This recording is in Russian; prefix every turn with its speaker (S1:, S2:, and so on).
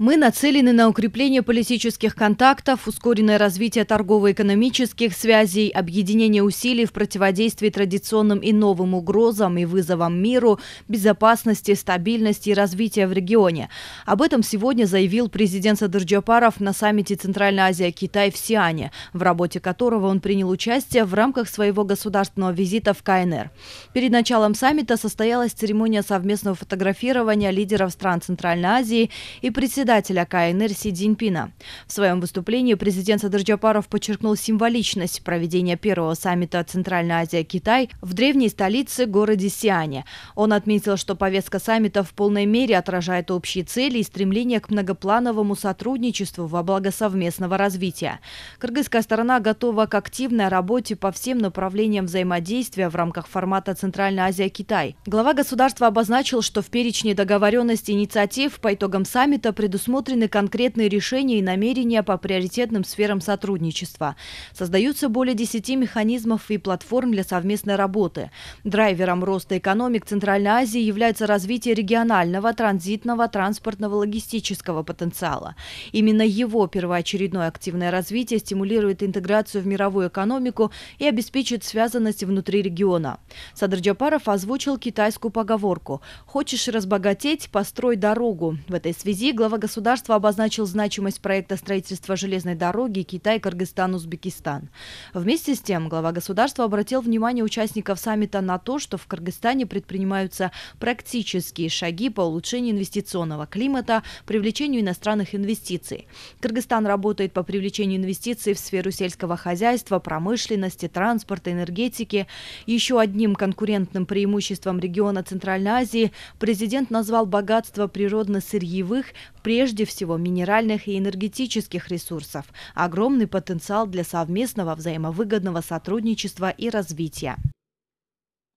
S1: Мы нацелены на укрепление политических контактов, ускоренное развитие торгово-экономических связей, объединение усилий в противодействии традиционным и новым угрозам и вызовам миру, безопасности, стабильности и развития в регионе. Об этом сегодня заявил президент Садыр Джапаров на саммите Центральная Азия-Китай в Сиане, в работе которого он принял участие в рамках своего государственного визита в КНР. Перед началом саммита состоялась церемония совместного фотографирования лидеров стран Центральной Азии и председателя председателя КНР Си Цзиньпина. В своем выступлении президент Садырджапаров подчеркнул символичность проведения первого саммита Центральной Азии китай в древней столице городе Сиане. Он отметил, что повестка саммита в полной мере отражает общие цели и стремление к многоплановому сотрудничеству во благо совместного развития. Кыргызская сторона готова к активной работе по всем направлениям взаимодействия в рамках формата Центральная Азия-Китай. Глава государства обозначил, что в перечне договоренностей инициатив по итогам саммита предусмотрено предусмотрены конкретные решения и намерения по приоритетным сферам сотрудничества. Создаются более 10 механизмов и платформ для совместной работы. Драйвером роста экономик Центральной Азии является развитие регионального, транзитного, транспортного, логистического потенциала. Именно его первоочередное активное развитие стимулирует интеграцию в мировую экономику и обеспечит связанность внутри региона. Садр Джапаров озвучил китайскую поговорку «Хочешь разбогатеть – построй дорогу». В этой связи глава государства обозначил значимость проекта строительства железной дороги Китай, Кыргызстан, Узбекистан. Вместе с тем глава государства обратил внимание участников саммита на то, что в Кыргызстане предпринимаются практические шаги по улучшению инвестиционного климата, привлечению иностранных инвестиций. Кыргызстан работает по привлечению инвестиций в сферу сельского хозяйства, промышленности, транспорта, энергетики. Еще одним конкурентным преимуществом региона Центральной Азии президент назвал богатство природно-сырьевых, прежде всего минеральных и энергетических ресурсов, огромный потенциал для совместного взаимовыгодного сотрудничества и развития.